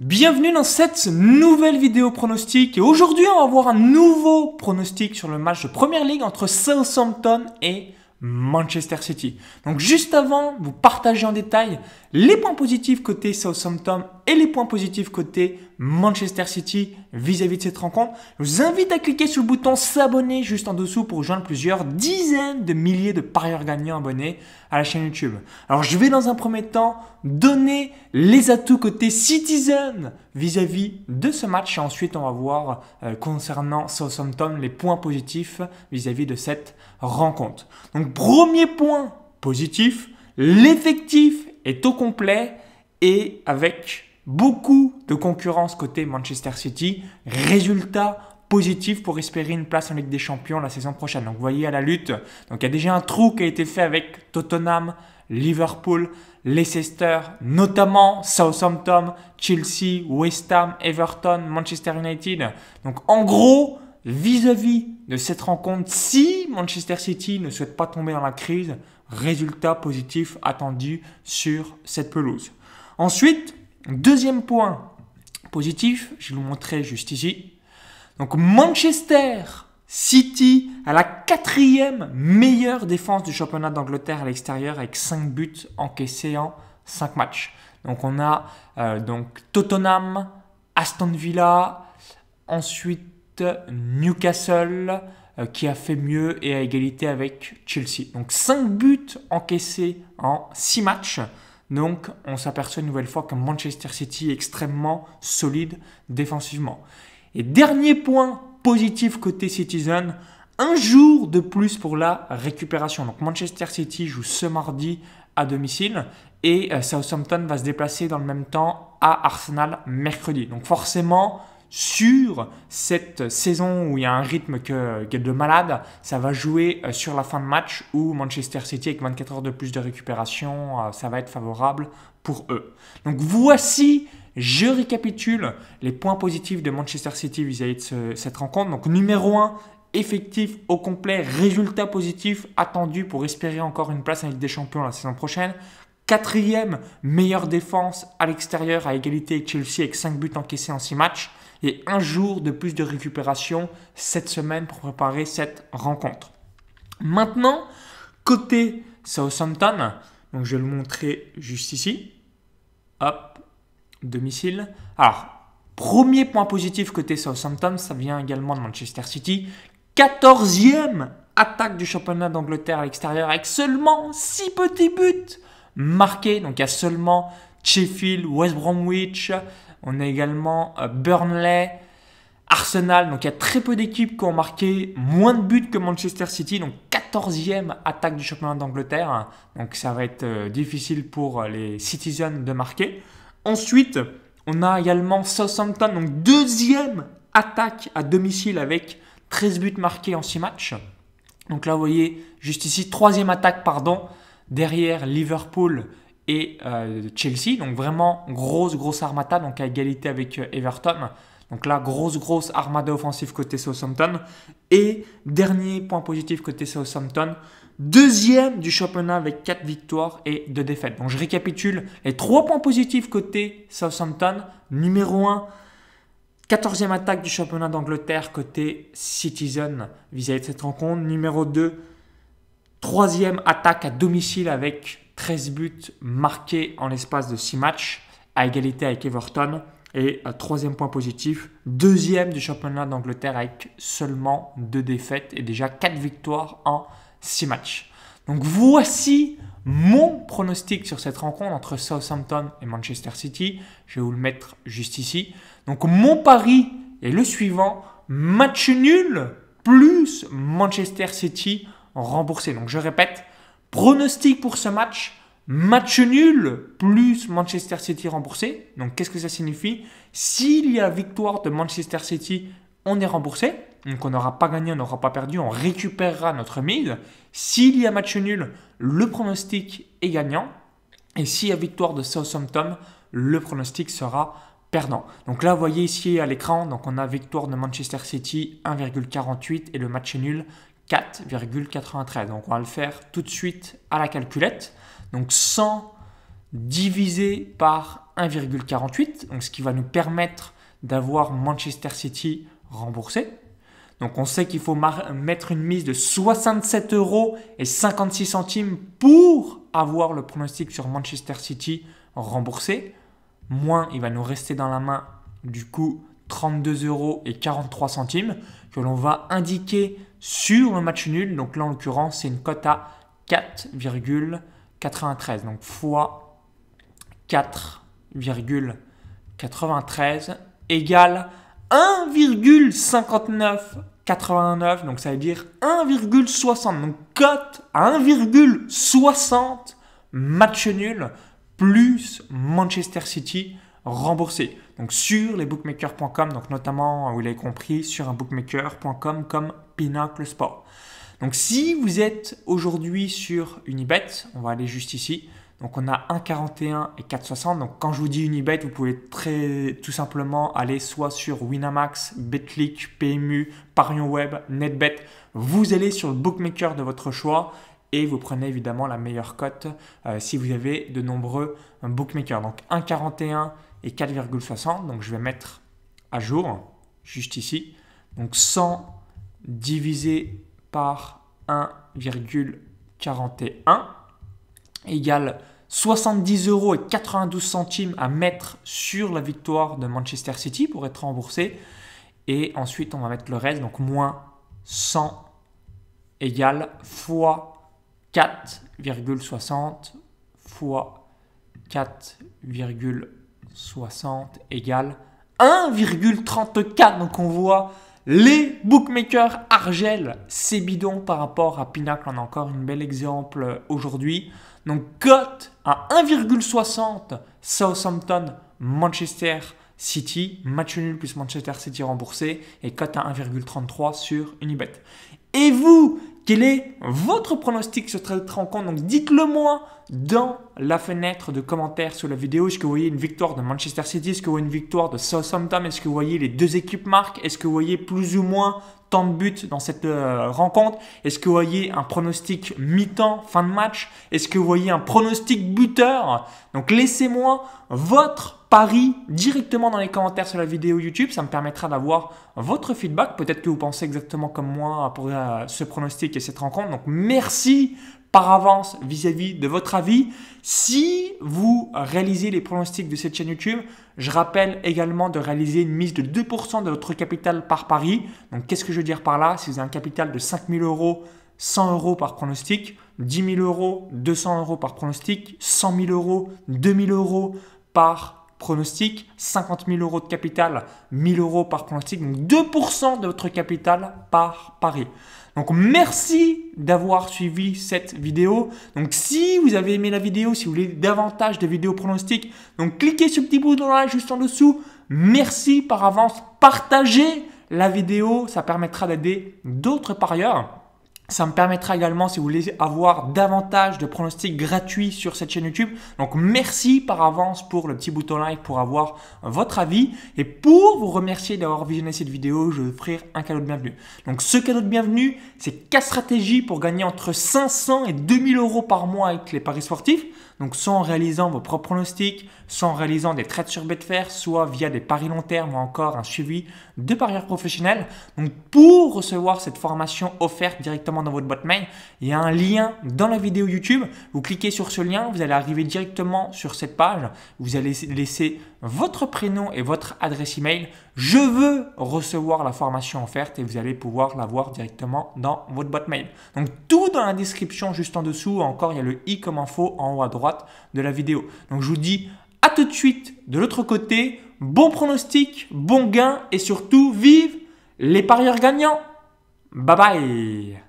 Bienvenue dans cette nouvelle vidéo pronostic et aujourd'hui on va voir un nouveau pronostic sur le match de Première ligue entre Southampton et Manchester City. Donc juste avant, vous partagez en détail les points positifs côté Southampton et les points positifs côté Manchester City vis-à-vis de cette rencontre. Je vous invite à cliquer sur le bouton s'abonner juste en dessous pour rejoindre plusieurs dizaines de milliers de parieurs gagnants abonnés à la chaîne YouTube. Alors je vais dans un premier temps donner les atouts côté Citizen vis-à-vis de ce match et ensuite on va voir euh, concernant Southampton les points positifs vis à -vis de cette rencontre. Donc premier point positif, l'effectif est au complet et avec beaucoup de concurrence côté Manchester City. Résultat positif pour espérer une place en Ligue des Champions la saison prochaine. Donc vous voyez à la lutte. Donc il y a déjà un trou qui a été fait avec Tottenham, Liverpool, Leicester, notamment Southampton, Chelsea, West Ham, Everton, Manchester United. Donc en gros, vis-à-vis -vis de cette rencontre, si Manchester City ne souhaite pas tomber dans la crise, résultat positif attendu sur cette pelouse. Ensuite, Deuxième point positif, je vais vous montrer juste ici. Donc Manchester City a la quatrième meilleure défense du championnat d'Angleterre à l'extérieur avec 5 buts encaissés en 5 matchs. Donc on a euh, donc Tottenham, Aston Villa, ensuite Newcastle euh, qui a fait mieux et à égalité avec Chelsea. Donc 5 buts encaissés en 6 matchs. Donc, on s'aperçoit une nouvelle fois que Manchester City est extrêmement solide défensivement. Et dernier point positif côté Citizen, un jour de plus pour la récupération. Donc, Manchester City joue ce mardi à domicile et euh, Southampton va se déplacer dans le même temps à Arsenal mercredi. Donc, forcément, sur cette saison où il y a un rythme que, de malade, ça va jouer euh, sur la fin de match où Manchester City avec 24 heures de plus de récupération, euh, ça va être favorable pour eux. Donc voici, je récapitule les points positifs de Manchester City vis-à-vis de cette rencontre. Donc numéro 1, effectif au complet, résultat positif attendu pour espérer encore une place en Ligue des Champions la saison prochaine. Quatrième, meilleure défense à l'extérieur à égalité avec Chelsea avec 5 buts encaissés en 6 matchs et un jour de plus de récupération cette semaine pour préparer cette rencontre. Maintenant, côté Southampton, donc je vais le montrer juste ici. Hop, domicile. Alors, premier point positif côté Southampton, ça vient également de Manchester City. 14e attaque du championnat d'Angleterre à l'extérieur avec seulement six petits buts marqués. Donc il y a seulement Sheffield, West Bromwich, on a également euh, Burnley, Arsenal. Donc il y a très peu d'équipes qui ont marqué moins de buts que Manchester City. Donc 14e attaque du championnat d'Angleterre. Donc ça va être euh, difficile pour euh, les Citizens de marquer. Ensuite, on a également Southampton, donc deuxième attaque à domicile avec 13 buts marqués en 6 matchs. Donc là, vous voyez, juste ici, troisième attaque, pardon, derrière Liverpool et euh, Chelsea. Donc vraiment grosse, grosse armada, donc à égalité avec euh, Everton. Donc là, grosse, grosse armada offensive côté Southampton. Et dernier point positif côté Southampton, deuxième du championnat avec 4 victoires et 2 défaites. Donc je récapitule les 3 points positifs côté Southampton. Numéro 1, 14e attaque du championnat d'Angleterre côté Citizen vis-à-vis de cette rencontre. Numéro 2, troisième attaque à domicile avec 13 buts marqués en l'espace de 6 matchs, à égalité avec Everton. Et euh, troisième point positif, deuxième du championnat d'Angleterre avec seulement deux défaites et déjà 4 victoires en 6 matchs. Donc voici mon pronostic sur cette rencontre entre Southampton et Manchester City. Je vais vous le mettre juste ici. Donc mon pari est le suivant, match nul plus Manchester City remboursé. Donc je répète, pronostic pour ce match, Match nul plus Manchester City remboursé. Donc qu'est-ce que ça signifie S'il y a victoire de Manchester City, on est remboursé. Donc on n'aura pas gagné, on n'aura pas perdu, on récupérera notre mise. S'il y a match nul, le pronostic est gagnant. Et s'il y a victoire de Southampton, le pronostic sera perdant. Donc là, vous voyez ici à l'écran, donc on a victoire de Manchester City 1,48 et le match nul 4,93. Donc on va le faire tout de suite à la calculette. Donc 100 divisé par 1,48, donc ce qui va nous permettre d'avoir Manchester City remboursé. Donc on sait qu'il faut mettre une mise de 67 euros et 56 centimes pour avoir le pronostic sur Manchester City remboursé. Moins il va nous rester dans la main du coup 32 euros et 43 centimes que l'on va indiquer sur le match nul. Donc là, en l'occurrence, c'est une cote à 4,93. Donc fois 4,93 égale 1,5989. Donc ça veut dire 1,60. Donc cote à 1,60 match nul plus Manchester City remboursé donc sur les bookmakers.com, donc notamment, euh, vous l'avez compris, sur un bookmaker.com comme Pinnacle Sport. Donc si vous êtes aujourd'hui sur Unibet, on va aller juste ici, donc on a 1,41 et 4,60. Donc quand je vous dis Unibet, vous pouvez très tout simplement aller soit sur Winamax, Betclick, PMU, Parion Web, Netbet. Vous allez sur le bookmaker de votre choix et vous prenez évidemment la meilleure cote euh, si vous avez de nombreux bookmakers. Donc 1,41 4,60. Donc je vais mettre à jour juste ici. Donc 100 divisé par 1,41 égale 70 euros et 92 centimes à mettre sur la victoire de Manchester City pour être remboursé. Et ensuite, on va mettre le reste, donc moins 100 égale fois 4,60 fois 4,60. 60 égale 1,34. Donc on voit les bookmakers Argel, c'est bidon par rapport à Pinnacle. On a encore une belle exemple euh, aujourd'hui. Donc cote à 1,60 Southampton, Manchester City, match nul plus Manchester City remboursé et cote à 1,33 sur Unibet. Et vous, quel est votre pronostic sur cette rencontre Donc dites-le moi dans la fenêtre de commentaires sous la vidéo. Est-ce que vous voyez une victoire de Manchester City Est-ce que vous voyez une victoire de Southampton Est-ce que vous voyez les deux équipes marques Est-ce que vous voyez plus ou moins tant de buts dans cette euh, rencontre Est-ce que vous voyez un pronostic mi-temps, fin de match Est-ce que vous voyez un pronostic buteur Donc laissez-moi votre pari directement dans les commentaires sur la vidéo YouTube. Ça me permettra d'avoir votre feedback. Peut-être que vous pensez exactement comme moi pour euh, ce pronostic et cette rencontre. Donc merci par avance vis-à-vis de votre avis. Si vous réalisez les pronostics de cette chaîne YouTube, je rappelle également de réaliser une mise de 2% de votre capital par pari. Donc qu'est-ce que je veux dire par là Si vous avez un capital de 5 000 euros, 100 euros par pronostic, 10 000 euros, 200 euros par pronostic, 100 000 euros, 2000 euros par pronostic, 50 000 euros de capital, 1000 euros par pronostic, donc 2% de votre capital par pari. Donc merci d'avoir suivi cette vidéo. Donc si vous avez aimé la vidéo, si vous voulez davantage de vidéos pronostics, donc cliquez sur le petit bouton là juste en dessous. Merci par avance, partagez la vidéo, ça permettra d'aider d'autres parieurs. Ça me permettra également, si vous voulez avoir davantage de pronostics gratuits sur cette chaîne YouTube. Donc merci par avance pour le petit bouton like pour avoir votre avis. Et pour vous remercier d'avoir visionné cette vidéo, je vais offrir un cadeau de bienvenue. Donc ce cadeau de bienvenue, c'est 4 stratégies pour gagner entre 500 et 2000 euros par mois avec les paris sportifs. Donc soit en réalisant vos propres pronostics, soit en réalisant des trades sur Betfair, soit via des paris long terme ou encore un suivi de parieurs professionnels. Donc pour recevoir cette formation offerte directement dans votre boîte mail, il y a un lien dans la vidéo YouTube. Vous cliquez sur ce lien, vous allez arriver directement sur cette page. Vous allez laisser votre prénom et votre adresse email. Je veux recevoir la formation offerte et vous allez pouvoir la voir directement dans votre boîte mail. Donc tout dans la description juste en dessous. Encore, il y a le i comme info en haut à droite de la vidéo. Donc je vous dis à tout de suite de l'autre côté. Bon pronostic, bon gain et surtout vive les parieurs gagnants. Bye bye